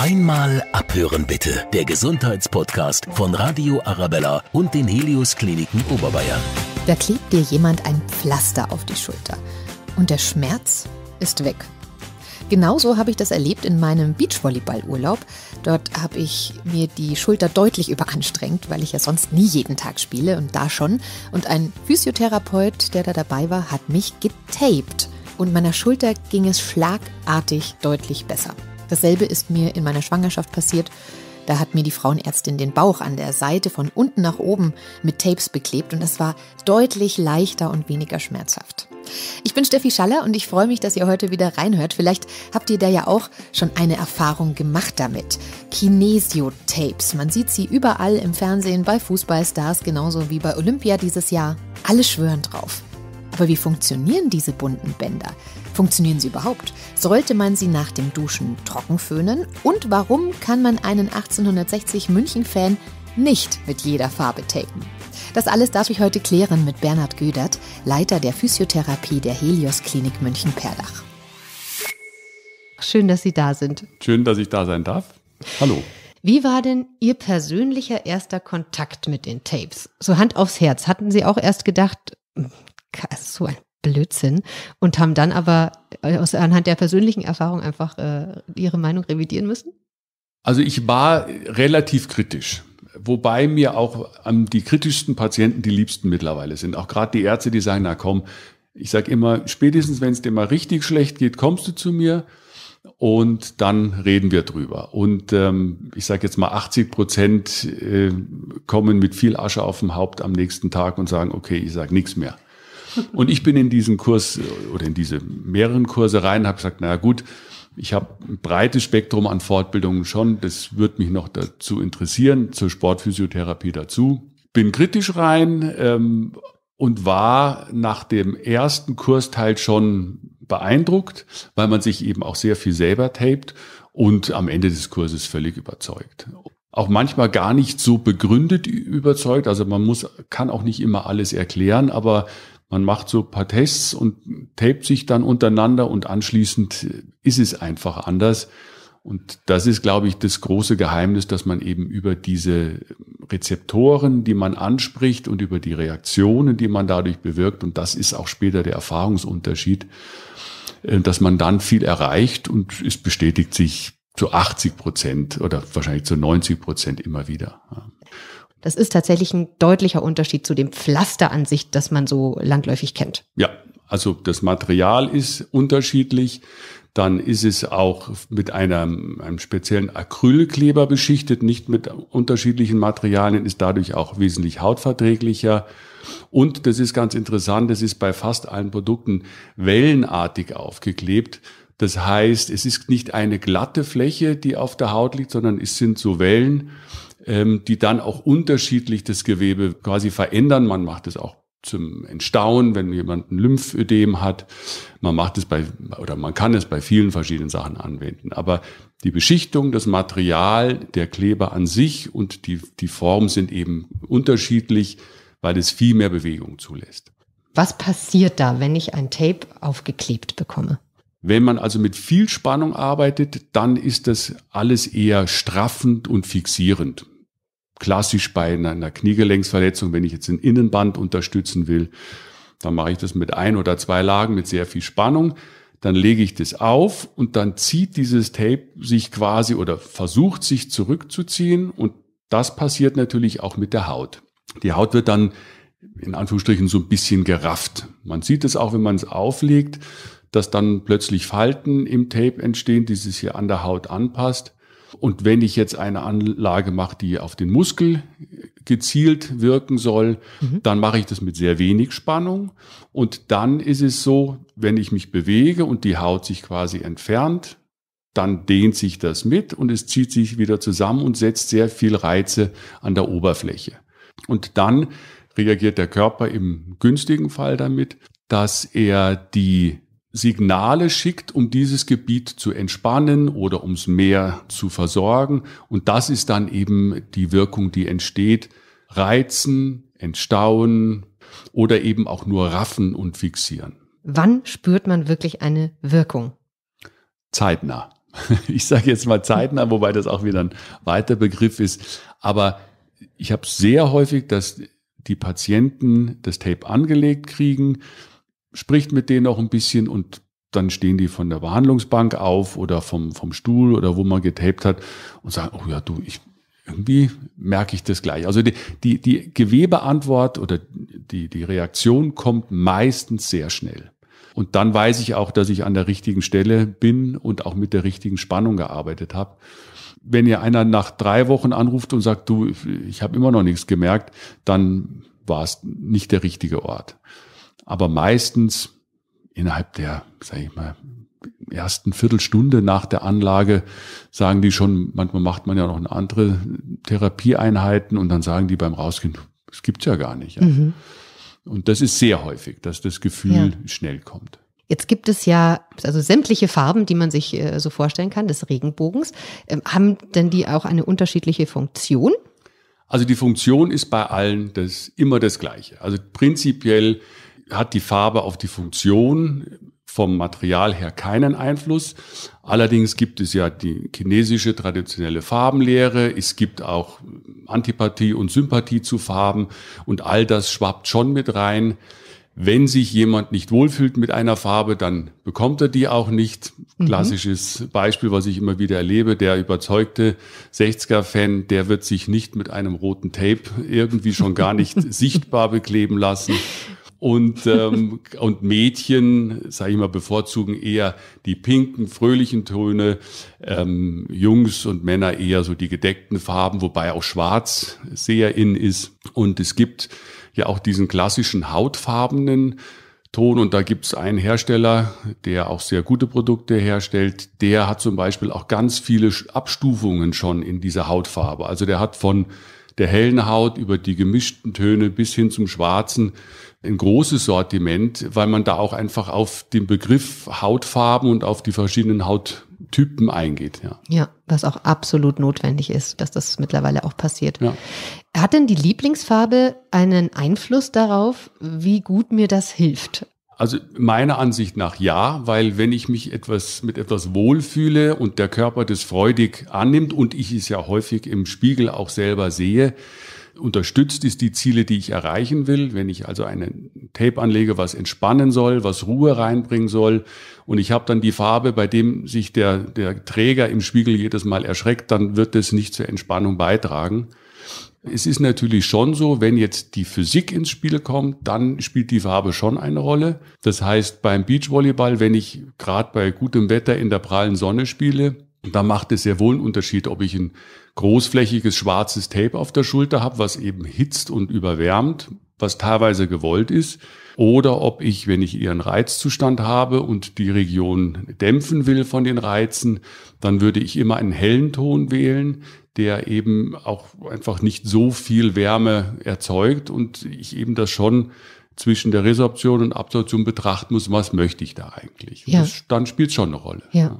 Einmal abhören bitte. Der Gesundheitspodcast von Radio Arabella und den Helios Kliniken Oberbayern. Da klebt dir jemand ein Pflaster auf die Schulter und der Schmerz ist weg. Genauso habe ich das erlebt in meinem Beachvolleyballurlaub. Dort habe ich mir die Schulter deutlich überanstrengt, weil ich ja sonst nie jeden Tag spiele und da schon. Und ein Physiotherapeut, der da dabei war, hat mich getaped. Und meiner Schulter ging es schlagartig deutlich besser. Dasselbe ist mir in meiner Schwangerschaft passiert. Da hat mir die Frauenärztin den Bauch an der Seite von unten nach oben mit Tapes beklebt und es war deutlich leichter und weniger schmerzhaft. Ich bin Steffi Schaller und ich freue mich, dass ihr heute wieder reinhört. Vielleicht habt ihr da ja auch schon eine Erfahrung gemacht damit. Kinesio-Tapes. Man sieht sie überall im Fernsehen, bei Fußballstars, genauso wie bei Olympia dieses Jahr. Alle schwören drauf. Aber wie funktionieren diese bunten Bänder? Funktionieren sie überhaupt? Sollte man sie nach dem Duschen trocken föhnen? Und warum kann man einen 1860 München-Fan nicht mit jeder Farbe tapen? Das alles darf ich heute klären mit Bernhard Gödert, Leiter der Physiotherapie der Helios Klinik München-Perdach. Schön, dass Sie da sind. Schön, dass ich da sein darf. Hallo. Wie war denn Ihr persönlicher erster Kontakt mit den Tapes? So Hand aufs Herz. Hatten Sie auch erst gedacht, so ein Blödsinn und haben dann aber äh, aus, anhand der persönlichen Erfahrung einfach äh, ihre Meinung revidieren müssen? Also ich war relativ kritisch, wobei mir auch die kritischsten Patienten die liebsten mittlerweile sind. Auch gerade die Ärzte, die sagen, na komm, ich sage immer, spätestens wenn es dir mal richtig schlecht geht, kommst du zu mir und dann reden wir drüber. Und ähm, ich sage jetzt mal, 80 Prozent äh, kommen mit viel Asche auf dem Haupt am nächsten Tag und sagen, okay, ich sage nichts mehr. Und ich bin in diesen Kurs oder in diese mehreren Kurse rein, habe gesagt, naja gut, ich habe ein breites Spektrum an Fortbildungen schon, das wird mich noch dazu interessieren, zur Sportphysiotherapie dazu. Bin kritisch rein ähm, und war nach dem ersten Kursteil schon beeindruckt, weil man sich eben auch sehr viel selber tapet und am Ende des Kurses völlig überzeugt auch manchmal gar nicht so begründet überzeugt. Also man muss, kann auch nicht immer alles erklären, aber man macht so ein paar Tests und tapet sich dann untereinander und anschließend ist es einfach anders. Und das ist, glaube ich, das große Geheimnis, dass man eben über diese Rezeptoren, die man anspricht und über die Reaktionen, die man dadurch bewirkt, und das ist auch später der Erfahrungsunterschied, äh, dass man dann viel erreicht und es bestätigt sich zu 80 Prozent oder wahrscheinlich zu 90 Prozent immer wieder. Das ist tatsächlich ein deutlicher Unterschied zu dem Pflaster an sich, das man so langläufig kennt. Ja, also das Material ist unterschiedlich. Dann ist es auch mit einer, einem speziellen Acrylkleber beschichtet, nicht mit unterschiedlichen Materialien, ist dadurch auch wesentlich hautverträglicher. Und das ist ganz interessant, es ist bei fast allen Produkten wellenartig aufgeklebt. Das heißt, es ist nicht eine glatte Fläche, die auf der Haut liegt, sondern es sind so Wellen ähm, die dann auch unterschiedlich das Gewebe quasi verändern. Man macht es auch zum Entstauen, wenn jemand ein Lymphödem hat. Man macht es bei, oder man kann es bei vielen verschiedenen Sachen anwenden. Aber die Beschichtung, das Material, der Kleber an sich und die, die Form sind eben unterschiedlich, weil es viel mehr Bewegung zulässt. Was passiert da, wenn ich ein Tape aufgeklebt bekomme? Wenn man also mit viel Spannung arbeitet, dann ist das alles eher straffend und fixierend klassisch bei einer Kniegelenksverletzung, wenn ich jetzt ein Innenband unterstützen will, dann mache ich das mit ein oder zwei Lagen mit sehr viel Spannung. Dann lege ich das auf und dann zieht dieses Tape sich quasi oder versucht sich zurückzuziehen. Und das passiert natürlich auch mit der Haut. Die Haut wird dann in Anführungsstrichen so ein bisschen gerafft. Man sieht es auch, wenn man es auflegt, dass dann plötzlich Falten im Tape entstehen, die sich hier an der Haut anpasst. Und wenn ich jetzt eine Anlage mache, die auf den Muskel gezielt wirken soll, mhm. dann mache ich das mit sehr wenig Spannung. Und dann ist es so, wenn ich mich bewege und die Haut sich quasi entfernt, dann dehnt sich das mit und es zieht sich wieder zusammen und setzt sehr viel Reize an der Oberfläche. Und dann reagiert der Körper im günstigen Fall damit, dass er die Signale schickt, um dieses Gebiet zu entspannen oder ums Meer zu versorgen. Und das ist dann eben die Wirkung, die entsteht. Reizen, entstauen oder eben auch nur raffen und fixieren. Wann spürt man wirklich eine Wirkung? Zeitnah. Ich sage jetzt mal zeitnah, wobei das auch wieder ein weiter Begriff ist. Aber ich habe sehr häufig, dass die Patienten das Tape angelegt kriegen spricht mit denen auch ein bisschen und dann stehen die von der Behandlungsbank auf oder vom, vom Stuhl oder wo man getaped hat und sagen, oh ja, du, ich, irgendwie merke ich das gleich. Also die, die, die Gewebeantwort oder die, die Reaktion kommt meistens sehr schnell. Und dann weiß ich auch, dass ich an der richtigen Stelle bin und auch mit der richtigen Spannung gearbeitet habe. Wenn ihr einer nach drei Wochen anruft und sagt, du, ich habe immer noch nichts gemerkt, dann war es nicht der richtige Ort. Aber meistens innerhalb der, sage ich mal, ersten Viertelstunde nach der Anlage sagen die schon, manchmal macht man ja noch eine andere Therapieeinheiten und dann sagen die beim Rausgehen, es gibt's ja gar nicht. Ja. Mhm. Und das ist sehr häufig, dass das Gefühl ja. schnell kommt. Jetzt gibt es ja also sämtliche Farben, die man sich äh, so vorstellen kann, des Regenbogens. Ähm, haben denn die auch eine unterschiedliche Funktion? Also die Funktion ist bei allen das immer das gleiche. Also prinzipiell hat die Farbe auf die Funktion vom Material her keinen Einfluss. Allerdings gibt es ja die chinesische traditionelle Farbenlehre. Es gibt auch Antipathie und Sympathie zu Farben und all das schwappt schon mit rein. Wenn sich jemand nicht wohlfühlt mit einer Farbe, dann bekommt er die auch nicht. Mhm. Klassisches mhm. Beispiel, was ich immer wieder erlebe, der überzeugte 60er-Fan, der wird sich nicht mit einem roten Tape irgendwie schon gar nicht sichtbar bekleben lassen. Und, ähm, und Mädchen, sage ich mal, bevorzugen eher die pinken, fröhlichen Töne, ähm, Jungs und Männer eher so die gedeckten Farben, wobei auch Schwarz sehr in ist. Und es gibt ja auch diesen klassischen hautfarbenen Ton und da gibt es einen Hersteller, der auch sehr gute Produkte herstellt. Der hat zum Beispiel auch ganz viele Abstufungen schon in dieser Hautfarbe. Also der hat von der hellen Haut über die gemischten Töne bis hin zum schwarzen ein großes Sortiment, weil man da auch einfach auf den Begriff Hautfarben und auf die verschiedenen Hauttypen eingeht. Ja, ja was auch absolut notwendig ist, dass das mittlerweile auch passiert. Ja. Hat denn die Lieblingsfarbe einen Einfluss darauf, wie gut mir das hilft? Also meiner Ansicht nach ja, weil wenn ich mich etwas mit etwas wohlfühle und der Körper das freudig annimmt und ich es ja häufig im Spiegel auch selber sehe, unterstützt ist die Ziele, die ich erreichen will. Wenn ich also einen Tape anlege, was entspannen soll, was Ruhe reinbringen soll, und ich habe dann die Farbe, bei dem sich der, der Träger im Spiegel jedes Mal erschreckt, dann wird das nicht zur Entspannung beitragen. Es ist natürlich schon so, wenn jetzt die Physik ins Spiel kommt, dann spielt die Farbe schon eine Rolle. Das heißt, beim Beachvolleyball, wenn ich gerade bei gutem Wetter in der prallen Sonne spiele, da macht es sehr wohl einen Unterschied, ob ich ein großflächiges schwarzes Tape auf der Schulter habe, was eben hitzt und überwärmt, was teilweise gewollt ist, oder ob ich, wenn ich ihren Reizzustand habe und die Region dämpfen will von den Reizen, dann würde ich immer einen hellen Ton wählen, der eben auch einfach nicht so viel Wärme erzeugt und ich eben das schon zwischen der Resorption und Absorption betrachten muss, was möchte ich da eigentlich. Ja. Das, dann spielt es schon eine Rolle. Ja. ja.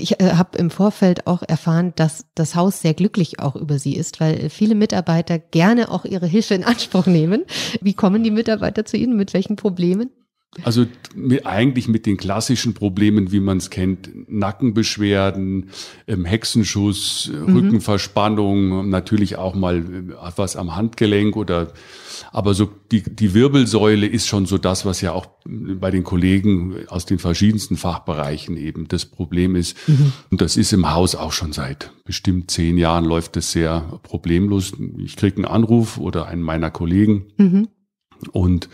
Ich äh, habe im Vorfeld auch erfahren, dass das Haus sehr glücklich auch über sie ist, weil viele Mitarbeiter gerne auch ihre Hilfe in Anspruch nehmen. Wie kommen die Mitarbeiter zu Ihnen? Mit welchen Problemen? Also mit, eigentlich mit den klassischen Problemen, wie man es kennt, Nackenbeschwerden, ähm, Hexenschuss, mhm. Rückenverspannung, natürlich auch mal äh, was am Handgelenk oder aber so die, die Wirbelsäule ist schon so das, was ja auch bei den Kollegen aus den verschiedensten Fachbereichen eben das Problem ist. Mhm. Und das ist im Haus auch schon seit bestimmt zehn Jahren läuft das sehr problemlos. Ich kriege einen Anruf oder einen meiner Kollegen. Mhm und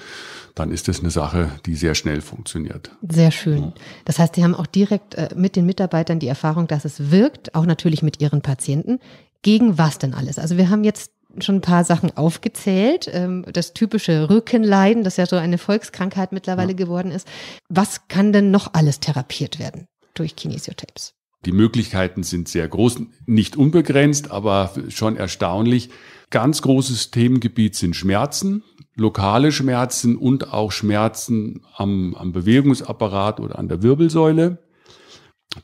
dann ist es eine Sache, die sehr schnell funktioniert. Sehr schön. Das heißt, Sie haben auch direkt äh, mit den Mitarbeitern die Erfahrung, dass es wirkt, auch natürlich mit Ihren Patienten. Gegen was denn alles? Also wir haben jetzt schon ein paar Sachen aufgezählt. Ähm, das typische Rückenleiden, das ja so eine Volkskrankheit mittlerweile ja. geworden ist. Was kann denn noch alles therapiert werden durch Kinesiotapes? Die Möglichkeiten sind sehr groß, nicht unbegrenzt, aber schon erstaunlich. Ganz großes Themengebiet sind Schmerzen lokale Schmerzen und auch Schmerzen am, am Bewegungsapparat oder an der Wirbelsäule.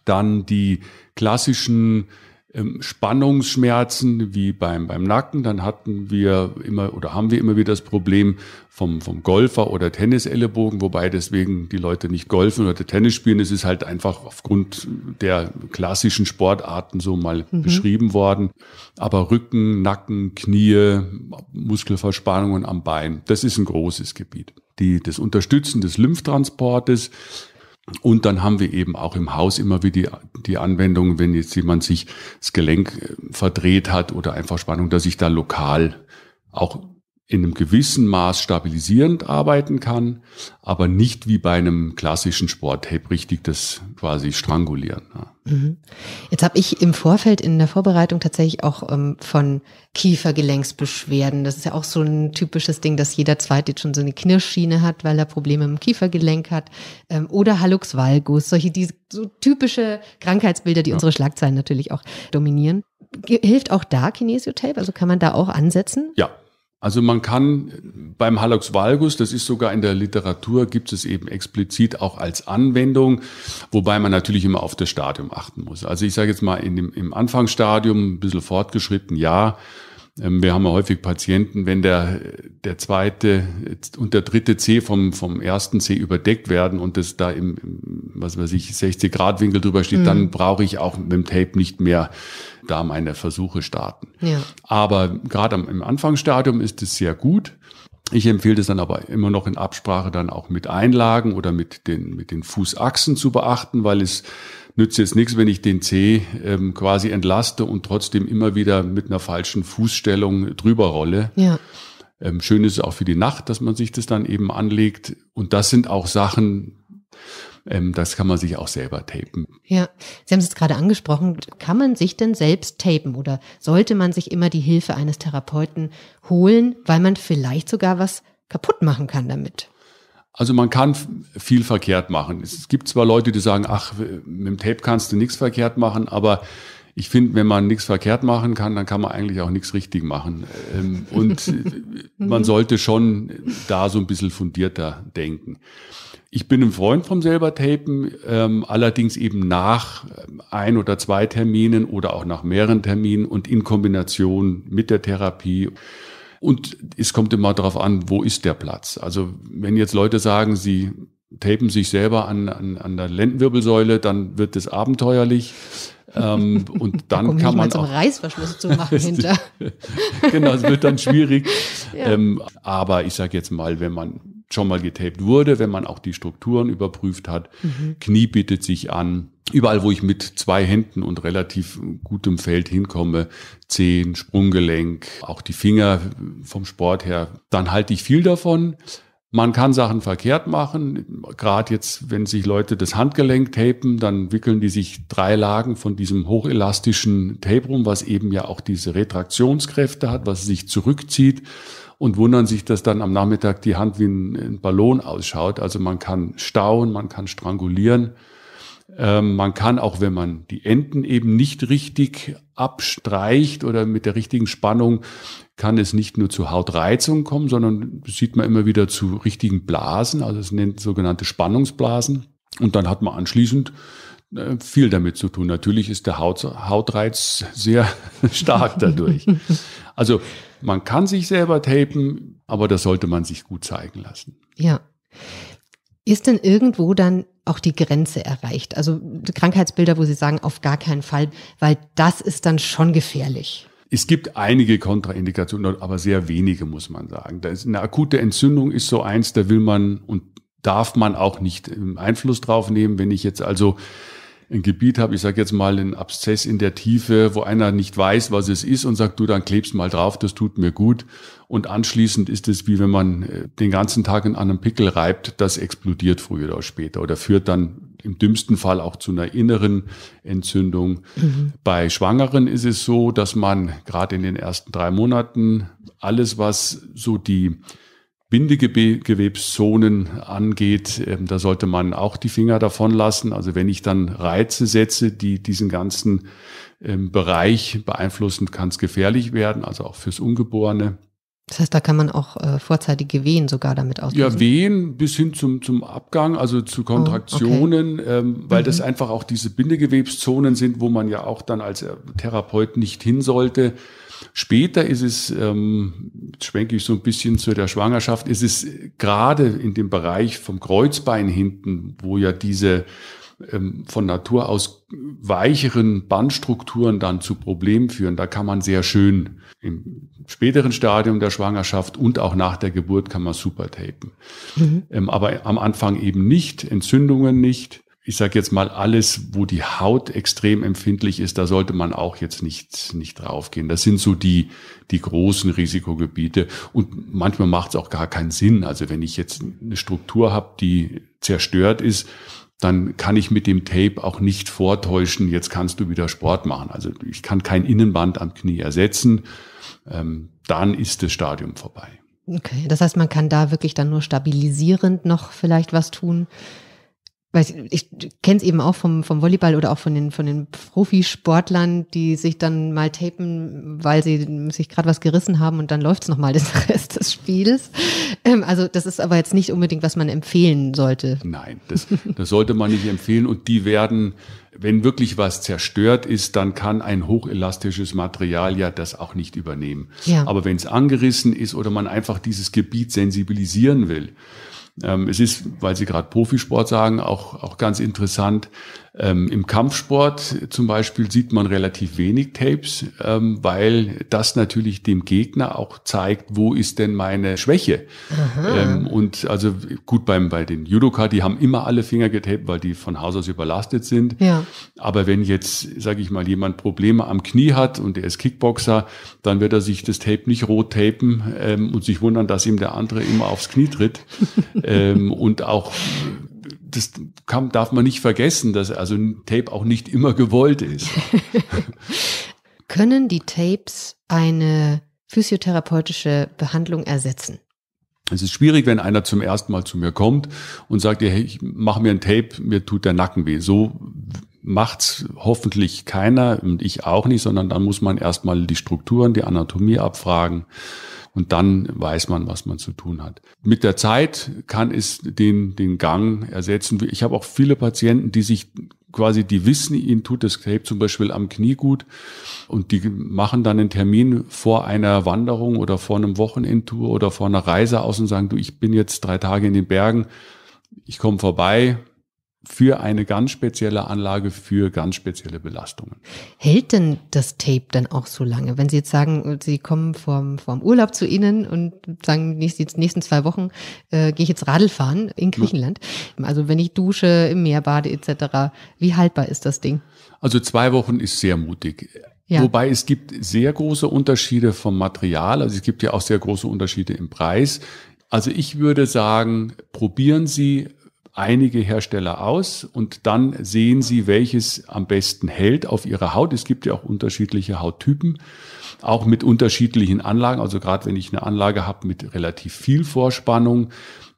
Dann die klassischen ähm, Spannungsschmerzen wie beim, beim Nacken, dann hatten wir immer oder haben wir immer wieder das Problem vom, vom Golfer oder Tennisellebogen, wobei deswegen die Leute nicht golfen oder Tennis spielen. Es ist halt einfach aufgrund der klassischen Sportarten so mal mhm. beschrieben worden. Aber Rücken, Nacken, Knie, Muskelverspannungen am Bein, das ist ein großes Gebiet. Die, das Unterstützen des Lymphtransportes und dann haben wir eben auch im Haus immer wieder die, die Anwendung, wenn jetzt jemand sich das Gelenk äh, verdreht hat oder einfach Spannung, dass ich da lokal auch in einem gewissen Maß stabilisierend arbeiten kann, aber nicht wie bei einem klassischen Sporttape richtig das quasi strangulieren. Ja. Mhm. Jetzt habe ich im Vorfeld in der Vorbereitung tatsächlich auch ähm, von Kiefergelenksbeschwerden. Das ist ja auch so ein typisches Ding, dass jeder zweite jetzt schon so eine Knirschschiene hat, weil er Probleme im Kiefergelenk hat. Ähm, oder Hallux valgus, solche die, so typische Krankheitsbilder, die ja. unsere Schlagzeilen natürlich auch dominieren. Hilft auch da Kinesiotape? Also kann man da auch ansetzen? Ja, also man kann äh, beim Hallux Valgus, das ist sogar in der Literatur, gibt es eben explizit auch als Anwendung, wobei man natürlich immer auf das Stadium achten muss. Also ich sage jetzt mal, in dem, im Anfangsstadium, ein bisschen fortgeschritten, ja, ähm, wir haben ja häufig Patienten, wenn der, der zweite und der dritte C vom, vom ersten C überdeckt werden und das da im, was weiß ich, 60 Grad Winkel drüber steht, mhm. dann brauche ich auch mit dem Tape nicht mehr da meine Versuche starten. Ja. Aber gerade im Anfangsstadium ist es sehr gut. Ich empfehle das dann aber immer noch in Absprache dann auch mit Einlagen oder mit den, mit den Fußachsen zu beachten, weil es nützt jetzt nichts, wenn ich den C ähm, quasi entlaste und trotzdem immer wieder mit einer falschen Fußstellung drüber rolle. Ja. Ähm, schön ist es auch für die Nacht, dass man sich das dann eben anlegt. Und das sind auch Sachen, ähm, das kann man sich auch selber tapen. Ja, Sie haben es gerade angesprochen. Kann man sich denn selbst tapen oder sollte man sich immer die Hilfe eines Therapeuten holen, weil man vielleicht sogar was kaputt machen kann damit? Also man kann viel verkehrt machen. Es gibt zwar Leute, die sagen, ach, mit dem Tape kannst du nichts verkehrt machen, aber ich finde, wenn man nichts verkehrt machen kann, dann kann man eigentlich auch nichts richtig machen. Ähm, und man mhm. sollte schon da so ein bisschen fundierter denken. Ich bin ein Freund vom selber Tapen, ähm, allerdings eben nach ähm, ein oder zwei Terminen oder auch nach mehreren Terminen und in Kombination mit der Therapie. Und es kommt immer darauf an, wo ist der Platz. Also wenn jetzt Leute sagen, sie tapen sich selber an, an, an der Lendenwirbelsäule, dann wird es abenteuerlich. ähm, und dann da kann man auch Reißverschluss zu machen hinter. genau, es wird dann schwierig. ja. ähm, aber ich sage jetzt mal, wenn man schon mal getaped wurde, wenn man auch die Strukturen überprüft hat, mhm. Knie bietet sich an, überall, wo ich mit zwei Händen und relativ gutem Feld hinkomme, Zehen, Sprunggelenk, auch die Finger vom Sport her, dann halte ich viel davon. Man kann Sachen verkehrt machen. Gerade jetzt, wenn sich Leute das Handgelenk tapen, dann wickeln die sich drei Lagen von diesem hochelastischen Tape rum, was eben ja auch diese Retraktionskräfte hat, was sich zurückzieht und wundern sich, dass dann am Nachmittag die Hand wie ein Ballon ausschaut. Also man kann stauen, man kann strangulieren. Ähm, man kann auch, wenn man die Enden eben nicht richtig abstreicht oder mit der richtigen Spannung, kann es nicht nur zu Hautreizungen kommen, sondern sieht man immer wieder zu richtigen Blasen, also es nennt sogenannte Spannungsblasen. Und dann hat man anschließend äh, viel damit zu tun. Natürlich ist der Haut, Hautreiz sehr stark dadurch. Also man kann sich selber tapen, aber das sollte man sich gut zeigen lassen. Ja. Ist denn irgendwo dann auch die Grenze erreicht? Also Krankheitsbilder, wo Sie sagen, auf gar keinen Fall, weil das ist dann schon gefährlich. Es gibt einige Kontraindikationen, aber sehr wenige, muss man sagen. eine akute Entzündung ist so eins, da will man und darf man auch nicht ähm, Einfluss drauf nehmen. Wenn ich jetzt also ein Gebiet habe, ich sage jetzt mal einen Abszess in der Tiefe, wo einer nicht weiß, was es ist und sagt, du, dann klebst mal drauf, das tut mir gut. Und anschließend ist es wie wenn man äh, den ganzen Tag in einem Pickel reibt, das explodiert früher oder später oder führt dann im dümmsten Fall auch zu einer inneren Entzündung. Mhm. Bei Schwangeren ist es so, dass man gerade in den ersten drei Monaten alles, was so die Bindegewebszonen angeht, ähm, da sollte man auch die Finger davon lassen. Also wenn ich dann Reize setze, die diesen ganzen ähm, Bereich beeinflussen, kann es gefährlich werden, also auch fürs Ungeborene. Das heißt, da kann man auch äh, vorzeitige Wehen sogar damit auslösen. Ja, Wehen bis hin zum, zum Abgang, also zu oh, Kontraktionen, oh, okay. ähm, weil mhm. das einfach auch diese Bindegewebszonen sind, wo man ja auch dann als äh, Therapeut nicht hin sollte. Später ist es, ähm, schwenke ich so ein bisschen zu der Schwangerschaft, ist es gerade in dem Bereich vom Kreuzbein hinten, wo ja diese ähm, von Natur aus weicheren Bandstrukturen dann zu Problemen führen. Da kann man sehr schön im späteren Stadium der Schwangerschaft und auch nach der Geburt kann man super tapen. Mhm. Ähm, aber am Anfang eben nicht, Entzündungen nicht ich sage jetzt mal, alles, wo die Haut extrem empfindlich ist, da sollte man auch jetzt nicht, nicht draufgehen. Das sind so die, die großen Risikogebiete. Und manchmal macht es auch gar keinen Sinn. Also wenn ich jetzt eine Struktur habe, die zerstört ist, dann kann ich mit dem Tape auch nicht vortäuschen, jetzt kannst du wieder Sport machen. Also ich kann kein Innenband am Knie ersetzen. Ähm, dann ist das Stadium vorbei. Okay, das heißt, man kann da wirklich dann nur stabilisierend noch vielleicht was tun weiß ich, ich kenne es eben auch vom, vom Volleyball oder auch von den, von den Profisportlern, die sich dann mal tapen, weil sie sich gerade was gerissen haben und dann läuft's es nochmal den Rest des Spiels. Ähm, also das ist aber jetzt nicht unbedingt, was man empfehlen sollte. Nein, das, das sollte man nicht empfehlen und die werden, wenn wirklich was zerstört ist, dann kann ein hochelastisches Material ja das auch nicht übernehmen. Ja. Aber wenn es angerissen ist oder man einfach dieses Gebiet sensibilisieren will, ähm, es ist, weil Sie gerade Profisport sagen, auch, auch ganz interessant. Ähm, Im Kampfsport zum Beispiel sieht man relativ wenig Tapes, ähm, weil das natürlich dem Gegner auch zeigt, wo ist denn meine Schwäche. Ähm, und also gut, beim, bei den Judoka, die haben immer alle Finger getaped, weil die von Haus aus überlastet sind. Ja. Aber wenn jetzt, sage ich mal, jemand Probleme am Knie hat und er ist Kickboxer, dann wird er sich das Tape nicht rot tapen ähm, und sich wundern, dass ihm der andere immer aufs Knie tritt. ähm, und auch das kann, darf man nicht vergessen, dass also ein Tape auch nicht immer gewollt ist. Können die Tapes eine physiotherapeutische Behandlung ersetzen? Es ist schwierig, wenn einer zum ersten Mal zu mir kommt und sagt, hey, ich mache mir ein Tape, mir tut der Nacken weh. So macht's hoffentlich keiner und ich auch nicht, sondern dann muss man erstmal die Strukturen, die Anatomie abfragen und dann weiß man, was man zu tun hat. Mit der Zeit kann es den, den Gang ersetzen. Ich habe auch viele Patienten, die sich quasi, die wissen, ihnen tut das Tape zum Beispiel am Knie gut und die machen dann einen Termin vor einer Wanderung oder vor einem Wochenendtour oder vor einer Reise aus und sagen, du, ich bin jetzt drei Tage in den Bergen, ich komme vorbei, für eine ganz spezielle Anlage, für ganz spezielle Belastungen. Hält denn das Tape dann auch so lange? Wenn Sie jetzt sagen, Sie kommen vom, vom Urlaub zu Ihnen und sagen, nächsten, nächsten zwei Wochen äh, gehe ich jetzt Radl fahren in genau. Griechenland. Ja. Also wenn ich dusche, im Meer bade etc., wie haltbar ist das Ding? Also zwei Wochen ist sehr mutig. Ja. Wobei es gibt sehr große Unterschiede vom Material, also es gibt ja auch sehr große Unterschiede im Preis. Also ich würde sagen, probieren Sie einige Hersteller aus und dann sehen sie, welches am besten hält auf ihrer Haut. Es gibt ja auch unterschiedliche Hauttypen, auch mit unterschiedlichen Anlagen. Also gerade wenn ich eine Anlage habe mit relativ viel Vorspannung,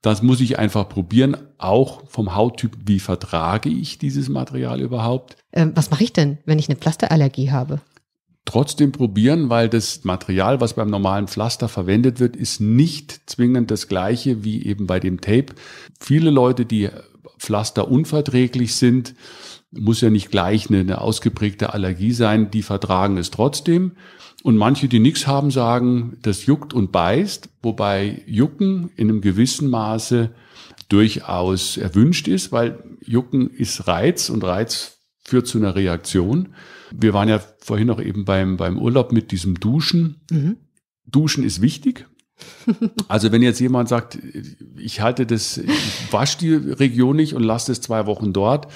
das muss ich einfach probieren, auch vom Hauttyp, wie vertrage ich dieses Material überhaupt. Ähm, was mache ich denn, wenn ich eine Plasterallergie habe? trotzdem probieren, weil das Material, was beim normalen Pflaster verwendet wird, ist nicht zwingend das gleiche wie eben bei dem Tape. Viele Leute, die Pflaster unverträglich sind, muss ja nicht gleich eine, eine ausgeprägte Allergie sein, die vertragen es trotzdem. Und manche, die nichts haben, sagen, das juckt und beißt, wobei Jucken in einem gewissen Maße durchaus erwünscht ist, weil Jucken ist Reiz und Reiz führt zu einer Reaktion. Wir waren ja vorhin noch eben beim, beim Urlaub mit diesem Duschen. Mhm. Duschen ist wichtig. Also wenn jetzt jemand sagt, ich halte das, ich wasche die Region nicht und lasse das zwei Wochen dort,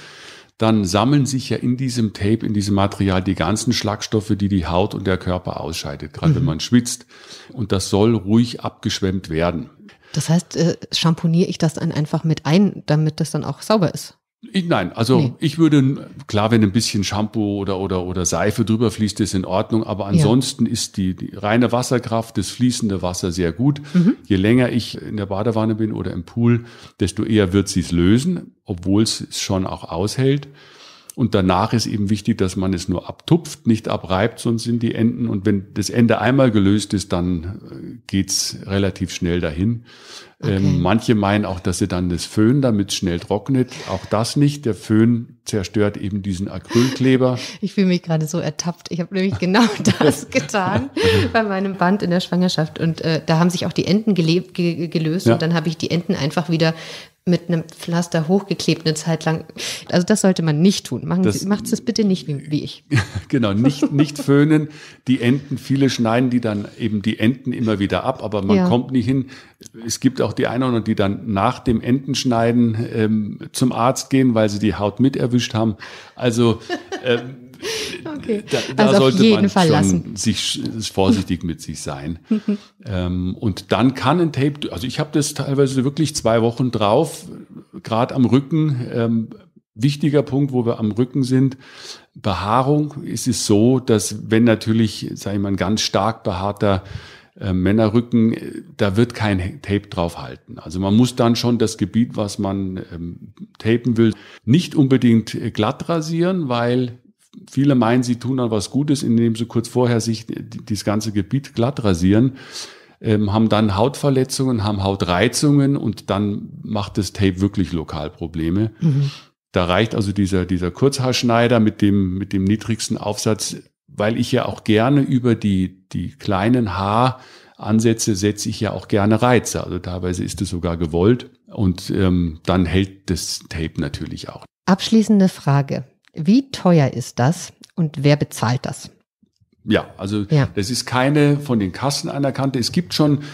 dann sammeln sich ja in diesem Tape, in diesem Material die ganzen Schlagstoffe, die die Haut und der Körper ausscheidet, gerade mhm. wenn man schwitzt. Und das soll ruhig abgeschwemmt werden. Das heißt, äh, schamponiere ich das dann einfach mit ein, damit das dann auch sauber ist? Ich, nein, also nee. ich würde, klar, wenn ein bisschen Shampoo oder, oder, oder Seife drüber fließt, ist in Ordnung, aber ansonsten ja. ist die, die, reine Wasserkraft, das fließende Wasser sehr gut. Mhm. Je länger ich in der Badewanne bin oder im Pool, desto eher wird sie es lösen, obwohl es schon auch aushält. Und danach ist eben wichtig, dass man es nur abtupft, nicht abreibt, sonst sind die Enden. Und wenn das Ende einmal gelöst ist, dann äh, geht's relativ schnell dahin. Ähm, okay. manche meinen auch, dass sie dann das Föhn, damit es schnell trocknet. Auch das nicht. Der Föhn zerstört eben diesen Acrylkleber. Ich fühle mich gerade so ertappt. Ich habe nämlich genau das getan bei meinem Band in der Schwangerschaft. Und äh, da haben sich auch die Enden gelöst. Ja. Und dann habe ich die Enden einfach wieder mit einem Pflaster hochgeklebt eine Zeit lang. Also das sollte man nicht tun. Machen das, Sie, macht es bitte nicht wie, wie ich. genau, nicht, nicht föhnen. Die Enten, viele schneiden die dann eben die Enten immer wieder ab, aber man ja. kommt nicht hin. Es gibt auch die einen, die dann nach dem Entenschneiden ähm, zum Arzt gehen, weil sie die Haut mit erwischt haben. Also ähm, okay. da, da also sollte man Fall schon lassen. sich äh, vorsichtig mit sich sein. ähm, und dann kann ein Tape, also ich habe das teilweise wirklich zwei Wochen drauf, gerade am Rücken. Ähm, wichtiger Punkt, wo wir am Rücken sind. Behaarung ist es so, dass wenn natürlich, sage ich mal, ein ganz stark behaarter äh, Männerrücken, äh, da wird kein Tape draufhalten. Also man muss dann schon das Gebiet, was man ähm, tapen will, nicht unbedingt glatt rasieren, weil viele meinen, sie tun dann was Gutes, indem sie kurz vorher sich das ganze Gebiet glatt rasieren, ähm, haben dann Hautverletzungen, haben Hautreizungen und dann macht das Tape wirklich lokal Probleme. Mhm. Da reicht also dieser, dieser Kurzhaarschneider mit dem, mit dem niedrigsten Aufsatz, weil ich ja auch gerne über die, die kleinen Haaransätze setze ich ja auch gerne Reize. Also teilweise ist es sogar gewollt und ähm, dann hält das Tape natürlich auch. Abschließende Frage. Wie teuer ist das und wer bezahlt das? Ja, also ja. das ist keine von den Kassen anerkannte. Es gibt schon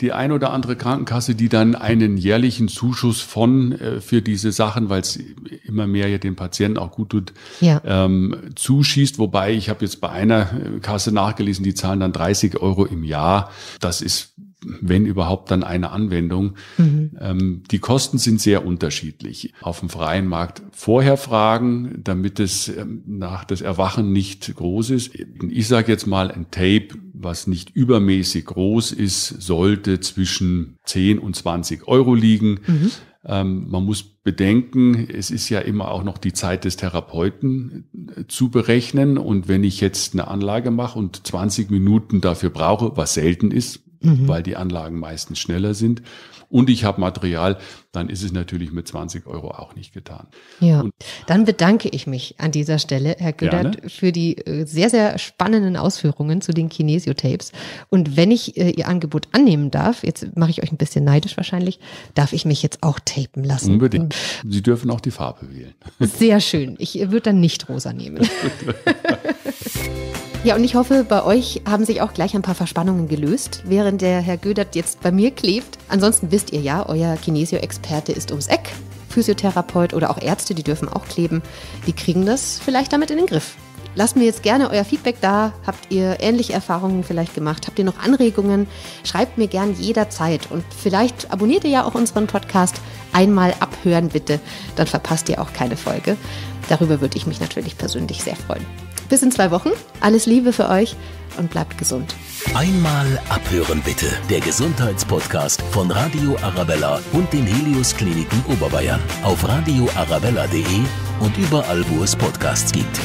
die ein oder andere Krankenkasse, die dann einen jährlichen Zuschuss von äh, für diese Sachen, weil es immer mehr ja den Patienten auch gut tut, ja. ähm, zuschießt. Wobei ich habe jetzt bei einer äh, Kasse nachgelesen, die zahlen dann 30 Euro im Jahr. Das ist wenn überhaupt dann eine Anwendung. Mhm. Ähm, die Kosten sind sehr unterschiedlich. Auf dem freien Markt vorher fragen, damit es ähm, nach das Erwachen nicht groß ist. Ich sage jetzt mal, ein Tape, was nicht übermäßig groß ist, sollte zwischen 10 und 20 Euro liegen. Mhm. Ähm, man muss bedenken, es ist ja immer auch noch die Zeit des Therapeuten äh, zu berechnen. Und wenn ich jetzt eine Anlage mache und 20 Minuten dafür brauche, was selten ist, mhm. weil die Anlagen meistens schneller sind und ich habe Material, dann ist es natürlich mit 20 Euro auch nicht getan. Ja, und dann bedanke ich mich an dieser Stelle, Herr Gödert, für die äh, sehr, sehr spannenden Ausführungen zu den Kinesio-Tapes. Und wenn ich äh, Ihr Angebot annehmen darf, jetzt mache ich euch ein bisschen neidisch wahrscheinlich, darf ich mich jetzt auch tapen lassen. Unbedingt. Sie dürfen auch die Farbe wählen. Sehr schön. Ich äh, würde dann nicht rosa nehmen. Ja, und ich hoffe, bei euch haben sich auch gleich ein paar Verspannungen gelöst, während der Herr Gödert jetzt bei mir klebt. Ansonsten wisst ihr ja, euer Kinesio-Experte ist ums Eck. Physiotherapeut oder auch Ärzte, die dürfen auch kleben. Die kriegen das vielleicht damit in den Griff. Lasst mir jetzt gerne euer Feedback da. Habt ihr ähnliche Erfahrungen vielleicht gemacht? Habt ihr noch Anregungen? Schreibt mir gern jederzeit. Und vielleicht abonniert ihr ja auch unseren Podcast. Einmal abhören bitte, dann verpasst ihr auch keine Folge. Darüber würde ich mich natürlich persönlich sehr freuen. Bis in zwei Wochen. Alles Liebe für euch und bleibt gesund. Einmal abhören bitte. Der Gesundheitspodcast von Radio Arabella und den Helios Kliniken Oberbayern auf radioarabella.de und überall, wo es Podcasts gibt.